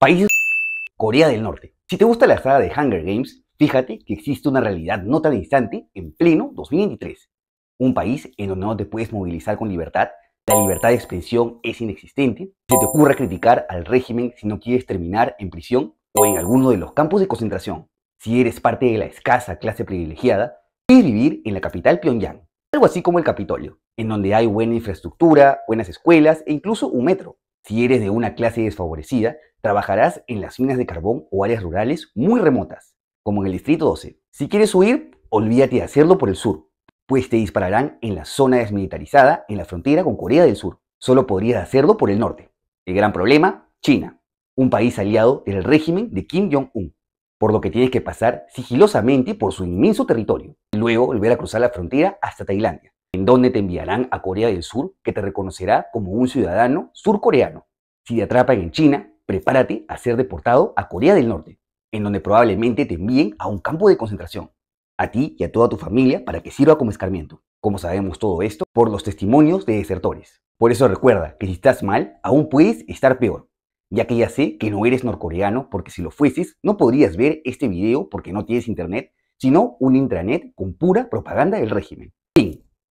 Países Corea del Norte. Si te gusta la saga de Hunger Games, fíjate que existe una realidad no tan distante en pleno 2023. Un país en donde no te puedes movilizar con libertad, la libertad de expresión es inexistente, se te ocurra criticar al régimen si no quieres terminar en prisión o en alguno de los campos de concentración. Si eres parte de la escasa clase privilegiada, puedes vivir en la capital Pyongyang, algo así como el Capitolio, en donde hay buena infraestructura, buenas escuelas e incluso un metro. Si eres de una clase desfavorecida, trabajarás en las minas de carbón o áreas rurales muy remotas, como en el Distrito 12. Si quieres huir, olvídate de hacerlo por el sur, pues te dispararán en la zona desmilitarizada en la frontera con Corea del Sur. Solo podrías hacerlo por el norte. El gran problema, China, un país aliado del régimen de Kim Jong-un, por lo que tienes que pasar sigilosamente por su inmenso territorio y luego volver a cruzar la frontera hasta Tailandia en donde te enviarán a Corea del Sur, que te reconocerá como un ciudadano surcoreano. Si te atrapan en China, prepárate a ser deportado a Corea del Norte, en donde probablemente te envíen a un campo de concentración, a ti y a toda tu familia para que sirva como escarmiento. Como sabemos todo esto por los testimonios de desertores. Por eso recuerda que si estás mal, aún puedes estar peor, ya que ya sé que no eres norcoreano porque si lo fueses no podrías ver este video porque no tienes internet, sino un intranet con pura propaganda del régimen.